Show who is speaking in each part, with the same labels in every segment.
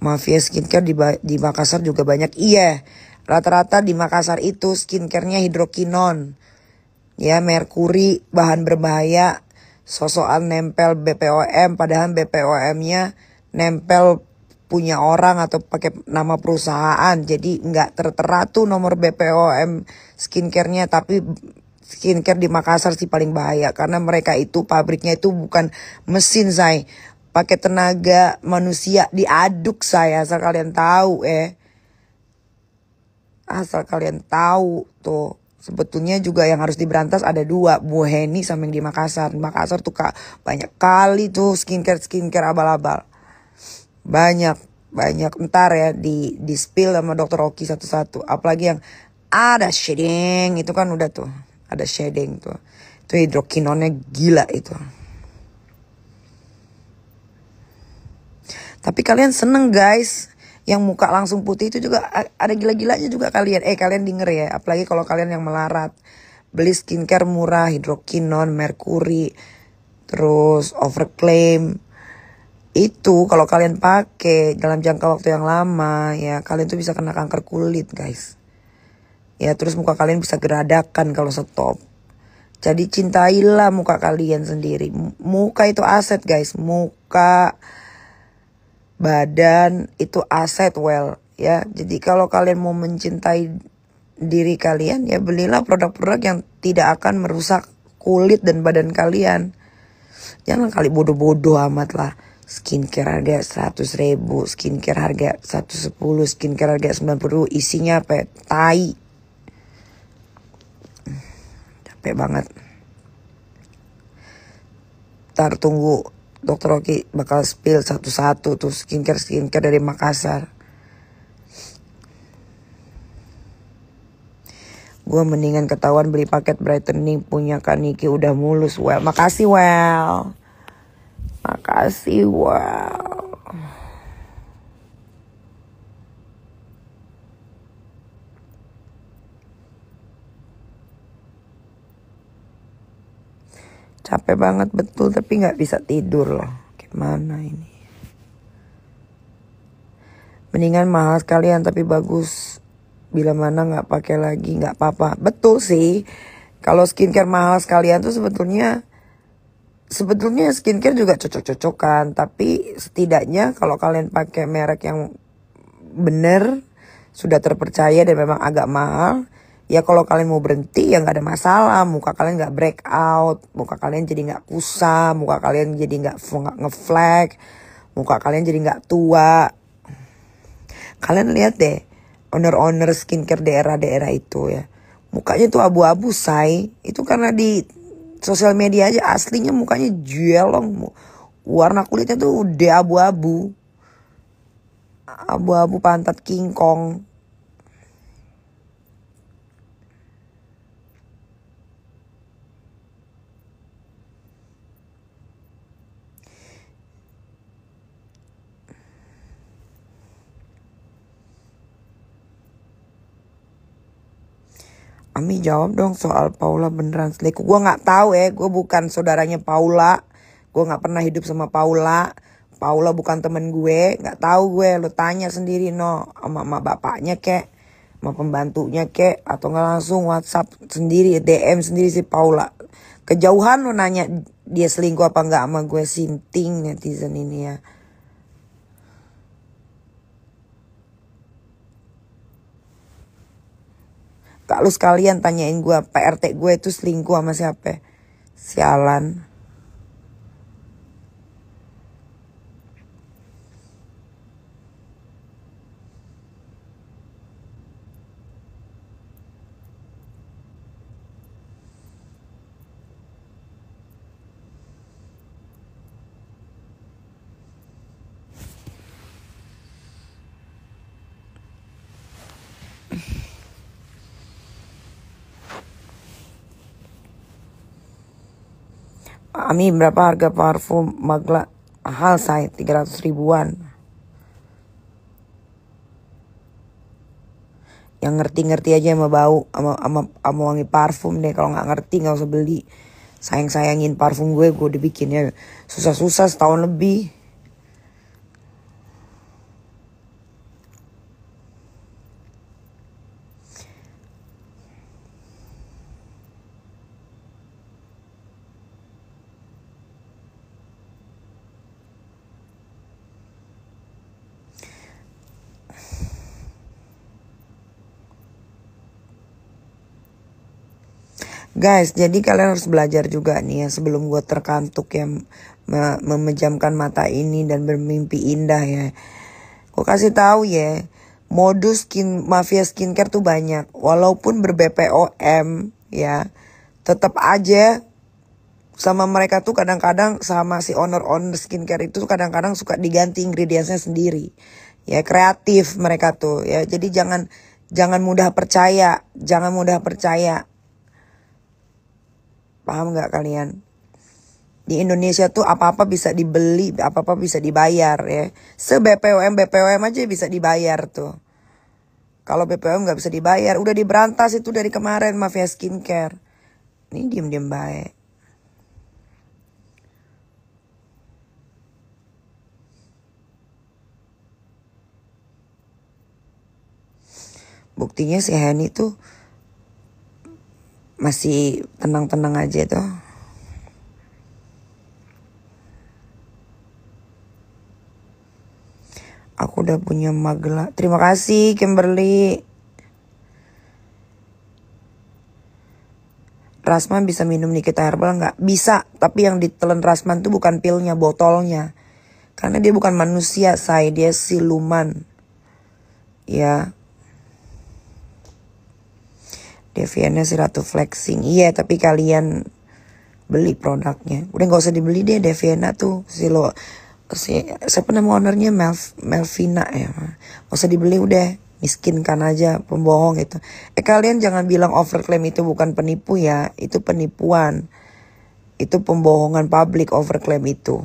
Speaker 1: Mafia skincare di, di Makassar juga banyak. Iya, rata-rata di Makassar itu skincarenya hidrokinon. Ya, merkuri, bahan berbahaya, sosokan nempel BPOM, padahal BPOM-nya nempel punya orang atau pakai nama perusahaan jadi nggak tertera tuh nomor BPOM skincarenya tapi skincare di Makassar sih paling bahaya karena mereka itu pabriknya itu bukan mesin say pakai tenaga manusia diaduk saya asal kalian tahu eh asal kalian tahu tuh sebetulnya juga yang harus diberantas ada dua Bu Heni sama yang di Makassar Makassar tuh kak banyak kali tuh skincare skincare abal-abal banyak banyak ntar ya di di spill sama dokter Oki satu-satu apalagi yang ada shading itu kan udah tuh ada shading tuh itu hidrokinonnya gila itu Tapi kalian seneng guys. Yang muka langsung putih itu juga ada gila-gilanya juga kalian. Eh kalian denger ya. Apalagi kalau kalian yang melarat. Beli skincare murah. Hidrokinon, merkuri. Terus overclaim. Itu kalau kalian pakai dalam jangka waktu yang lama. Ya kalian tuh bisa kena kanker kulit guys. Ya terus muka kalian bisa geradakan kalau stop. Jadi cintailah muka kalian sendiri. Muka itu aset guys. Muka badan itu aset well ya. Jadi kalau kalian mau mencintai diri kalian ya belilah produk-produk yang tidak akan merusak kulit dan badan kalian. Jangan kali bodoh-bodoh amat lah skincare harga 100 ribu, skincare harga 110, skincare harga 90, isinya apa ya? Tai. Capek banget. Ntar tunggu Dokter Oki bakal spill satu-satu tuh skincare-skincare dari Makassar. Gue mendingan ketahuan beli paket brightening punya Kaniki udah mulus. Well, makasih Well. Makasih Well. capek banget betul tapi nggak bisa tidur loh gimana ini mendingan mahal sekalian tapi bagus bila mana nggak pakai lagi nggak apa-apa betul sih kalau skincare mahal sekalian tuh sebetulnya sebetulnya skincare juga cocok-cocokan tapi setidaknya kalau kalian pakai merek yang bener sudah terpercaya dan memang agak mahal ya kalau kalian mau berhenti ya nggak ada masalah muka kalian nggak break out muka kalian jadi nggak kusam muka kalian jadi nggak ngeflag muka kalian jadi nggak tua kalian lihat deh owner-owner skincare daerah-daerah itu ya mukanya tuh abu-abu say itu karena di sosial media aja aslinya mukanya jelong warna kulitnya tuh udah abu-abu abu-abu pantat kingkong Ami jawab dong soal Paula beneran selingkuh. Gue nggak tahu ya, gue bukan saudaranya Paula. Gue nggak pernah hidup sama Paula. Paula bukan temen gue, nggak tahu gue. Lo tanya sendiri no, sama, sama bapaknya kek, sama pembantunya kek, atau nggak langsung WhatsApp sendiri, DM sendiri si Paula. Kejauhan lo nanya dia selingkuh apa nggak sama gue sinting netizen ini ya. Kalau sekalian tanyain gue, PRT gue itu selingkuh sama siapa? Sialan. Ami berapa harga parfum Magla? Mahal saya 300 ribuan. Yang ngerti-ngerti aja sama bau, sama, sama, sama wangi parfum deh. Kalau nggak ngerti nggak usah beli. Sayang-sayangin parfum gue, gue udah bikinnya susah-susah setahun lebih. Guys, jadi kalian harus belajar juga nih ya sebelum gue terkantuk ya memejamkan mata ini dan bermimpi indah ya. Gue kasih tahu ya, modus skin mafia skincare tuh banyak. Walaupun berbpom ya, tetap aja sama mereka tuh kadang-kadang sama si owner-owner skincare itu kadang-kadang suka diganti ingredientsnya sendiri. Ya kreatif mereka tuh ya. Jadi jangan jangan mudah percaya, jangan mudah percaya Paham nggak kalian? Di Indonesia tuh apa-apa bisa dibeli, apa-apa bisa dibayar ya. Se BPOM BPOM aja bisa dibayar tuh. Kalau BPOM nggak bisa dibayar, udah diberantas itu dari kemarin mafia skincare. Ini diem-diem baik. Buktinya si Henny tuh masih tenang-tenang aja tuh. Aku udah punya magla. Terima kasih Kimberly. Rasman bisa minum kita Herbal nggak? Bisa, tapi yang ditelan Rasman tuh bukan pilnya, botolnya. Karena dia bukan manusia, saya dia siluman. Ya, Deviannya si Ratu Flexing. Iya, tapi kalian beli produknya. Udah nggak usah dibeli deh Deviana tuh si lo si siapa nama ownernya Mel Melvina ya. Nggak usah dibeli udah miskinkan aja pembohong itu. Eh kalian jangan bilang overclaim itu bukan penipu ya, itu penipuan. Itu pembohongan publik overclaim itu.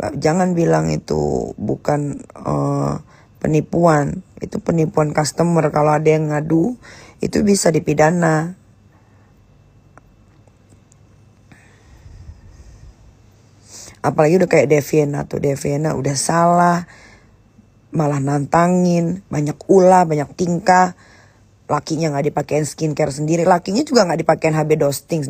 Speaker 1: Jangan bilang itu bukan uh, penipuan itu penipuan customer kalau ada yang ngadu itu bisa dipidana apalagi udah kayak Devina tuh Devina udah salah malah nantangin banyak ulah banyak tingkah lakinya nggak dipakein skincare sendiri lakinya juga nggak dipakein HB dusting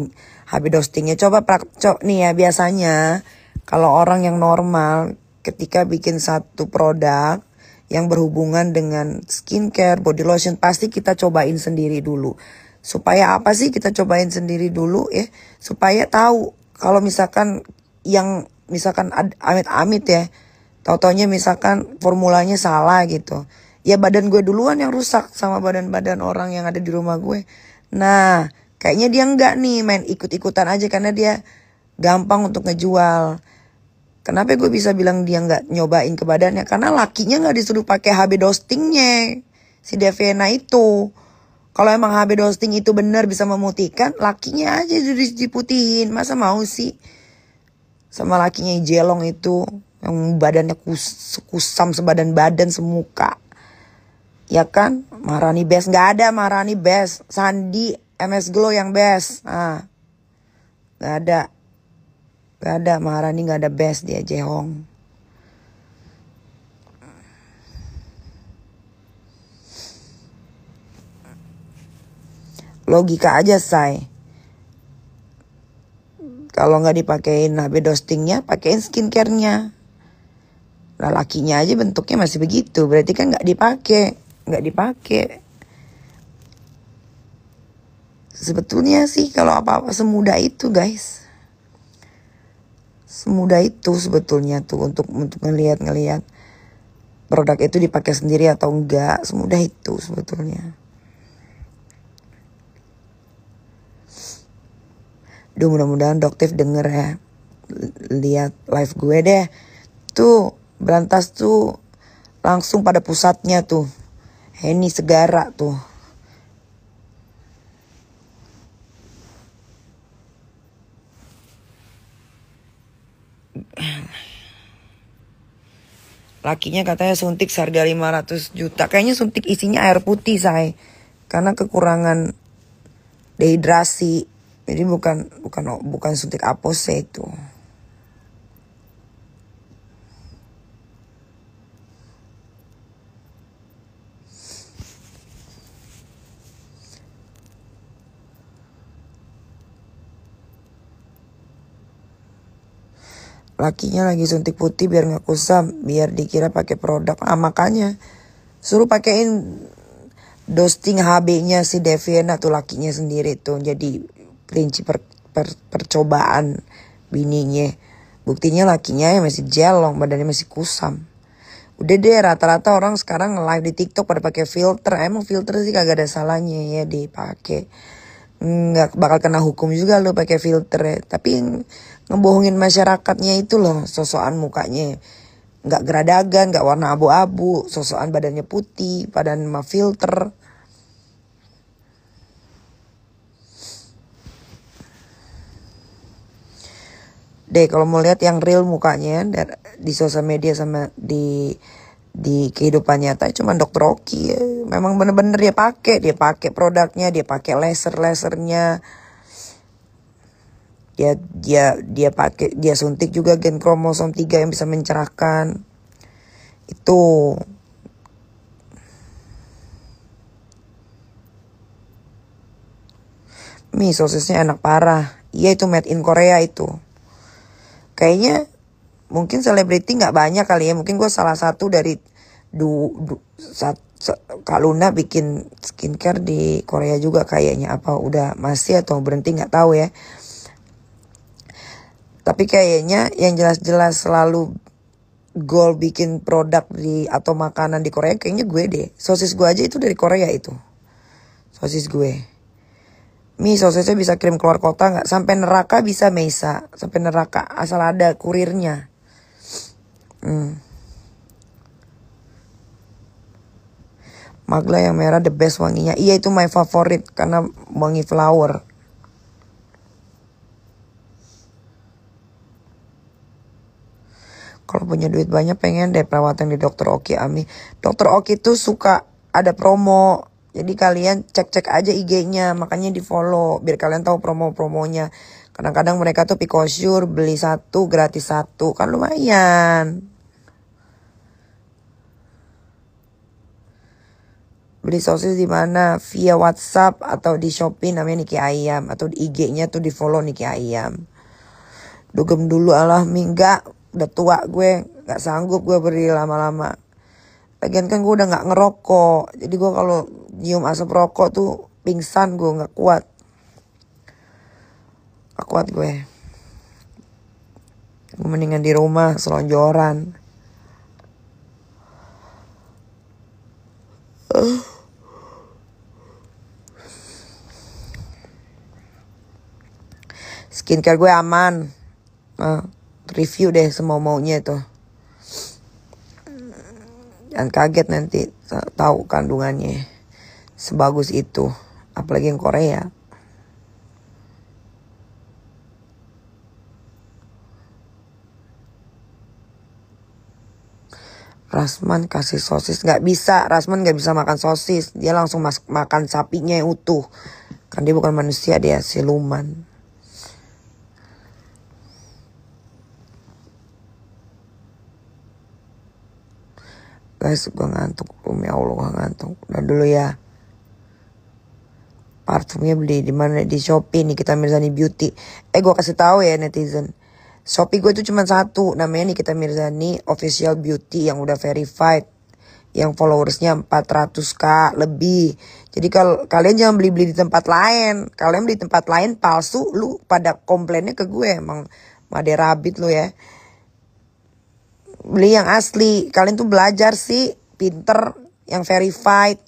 Speaker 1: HB dustingnya coba prakcok nih ya biasanya kalau orang yang normal ketika bikin satu produk yang berhubungan dengan skincare, body lotion pasti kita cobain sendiri dulu. Supaya apa sih kita cobain sendiri dulu ya? Supaya tahu kalau misalkan yang misalkan amit-amit ya, tau misalkan formulanya salah gitu. Ya badan gue duluan yang rusak sama badan-badan orang yang ada di rumah gue. Nah, kayaknya dia enggak nih main ikut-ikutan aja karena dia gampang untuk ngejual. Kenapa gue bisa bilang dia nggak nyobain ke badannya? Karena lakinya nggak disuruh pakai HB dostingnya. Si Devena itu. Kalau emang HB dosting itu benar bisa memutihkan, lakinya aja jadi diputihin. Masa mau sih? Sama lakinya jelong itu. Yang badannya kus kusam sebadan-badan semuka. Ya kan? Marani best. Nggak ada Marani best. Sandi MS Glow yang best. Ah. Nggak ada. Gak ada Maharani gak ada best dia Jehong. Logika aja say. Kalau nggak dipakein HP dostingnya, pakein skincarenya. lakinya aja bentuknya masih begitu, berarti kan nggak dipake nggak dipake Sebetulnya sih kalau apa-apa semudah itu guys semudah itu sebetulnya tuh untuk untuk ngelihat ngelihat produk itu dipakai sendiri atau enggak semudah itu sebetulnya Duh mudah-mudahan doktif denger ya lihat live gue deh tuh berantas tuh langsung pada pusatnya tuh Henny Segara tuh Lakinya katanya suntik seharga 500 juta. Kayaknya suntik isinya air putih, say. Karena kekurangan dehidrasi. Jadi bukan bukan bukan suntik apose itu. lakinya lagi suntik putih biar nggak kusam biar dikira pakai produk ah makanya suruh pakaiin dosting HB-nya si Deviana tuh lakinya sendiri tuh jadi kelinci per, per, percobaan bininya buktinya lakinya yang masih jelong badannya masih kusam udah deh rata-rata orang sekarang live di TikTok pada pakai filter emang filter sih kagak ada salahnya ya dipakai nggak bakal kena hukum juga lo pakai filter ya. tapi ngebohongin masyarakatnya itu loh sosokan mukanya nggak geradagan nggak warna abu-abu sosokan badannya putih badan mah filter deh kalau mau lihat yang real mukanya di sosial media sama di di kehidupan nyata cuman dokter Oki ya. memang bener-bener dia pakai dia pakai produknya dia pakai laser lasernya dia ya, dia dia pakai dia suntik juga gen kromosom 3 yang bisa mencerahkan itu mie sosisnya enak parah iya itu made in Korea itu kayaknya mungkin selebriti nggak banyak kali ya mungkin gue salah satu dari du, du sat, Kaluna bikin skincare di Korea juga kayaknya apa udah masih atau berhenti nggak tahu ya tapi kayaknya yang jelas-jelas selalu goal bikin produk di atau makanan di Korea kayaknya gue deh. Sosis gue aja itu dari Korea itu. Sosis gue. mie sosisnya bisa kirim keluar kota nggak? Sampai neraka bisa Meisa. Sampai neraka asal ada kurirnya. Hmm. Magla yang merah the best wanginya. Iya itu my favorite karena wangi flower. punya duit banyak pengen deh perawatan di dokter Oki Ami dokter Oki tuh suka ada promo jadi kalian cek-cek aja IG-nya makanya di follow biar kalian tahu promo-promonya kadang-kadang mereka tuh pikosur beli satu gratis satu kan lumayan beli sosis di mana via WhatsApp atau di Shopee namanya Niki Ayam atau di IG-nya tuh di follow Niki Ayam dugem dulu Allah mingga udah tua gue nggak sanggup gue beri lama-lama lagian kan gue udah nggak ngerokok jadi gue kalau nyium asap rokok tuh pingsan gue nggak kuat nggak kuat gue gue mendingan di rumah selonjoran skincare gue aman uh review deh semua maunya itu Dan kaget nanti tahu kandungannya sebagus itu apalagi yang Korea Rasman kasih sosis nggak bisa Rasman nggak bisa makan sosis dia langsung makan sapinya yang utuh kan dia bukan manusia dia siluman Guys, gue ngantuk. Umi Allah, gue ngantuk. Udah dulu ya. Parfumnya beli di mana? Di Shopee nih, kita Mirzani Beauty. Eh, gue kasih tahu ya netizen. Shopee gue tuh cuma satu. Namanya nih kita Mirzani Official Beauty yang udah verified yang followersnya 400k lebih. Jadi kalau kalian jangan beli-beli di tempat lain. Kalian beli di tempat lain palsu, lu pada komplainnya ke gue emang Made Rabbit lu ya beli yang asli kalian tuh belajar sih pinter yang verified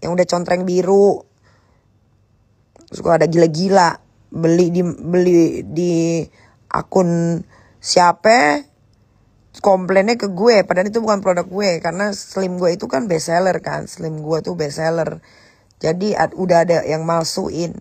Speaker 1: yang udah contreng biru suka ada gila-gila beli di beli di akun siapa komplainnya ke gue padahal itu bukan produk gue karena slim gue itu kan best seller kan slim gue tuh best seller jadi ad, udah ada yang malsuin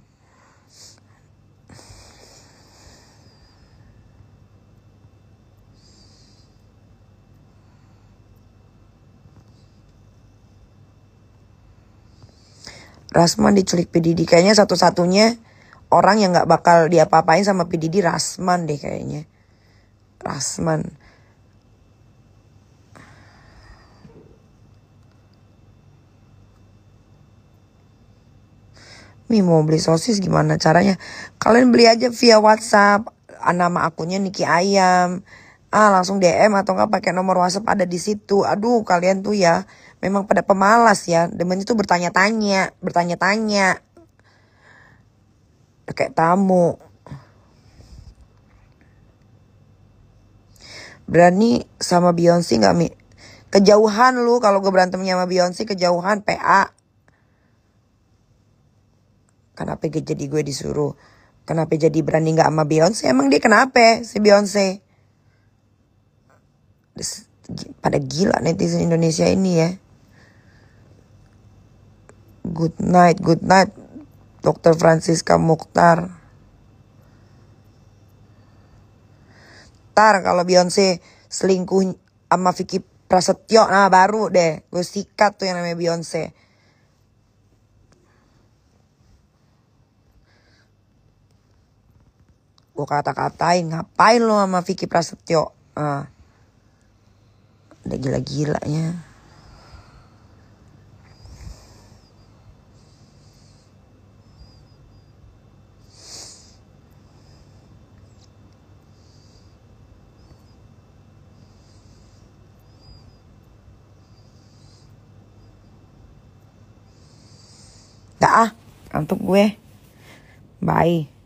Speaker 1: Rasman diculik PDD kayaknya satu-satunya orang yang nggak bakal diapa-apain sama PDD Rasman deh kayaknya Rasman Mi mau beli sosis gimana caranya? Kalian beli aja via WhatsApp. Ah, nama akunnya Niki Ayam. Ah langsung DM atau nggak pakai nomor WhatsApp ada di situ. Aduh kalian tuh ya memang pada pemalas ya demen itu bertanya-tanya bertanya-tanya kayak tamu berani sama Beyonce nggak mi kejauhan lu kalau gue berantemnya sama Beyonce kejauhan PA kenapa gue jadi gue disuruh kenapa jadi berani nggak sama Beyonce emang dia kenapa si Beyonce pada gila netizen Indonesia ini ya Good night, good night, Dr. Francisca Mukhtar. Tar kalau Beyonce selingkuh sama Vicky Prasetyo, nah baru deh gue sikat tuh yang namanya Beyonce. Gue kata-katain, ngapain lo sama Vicky Prasetyo? Ah, udah gila-gilanya. 감독 왜? 마이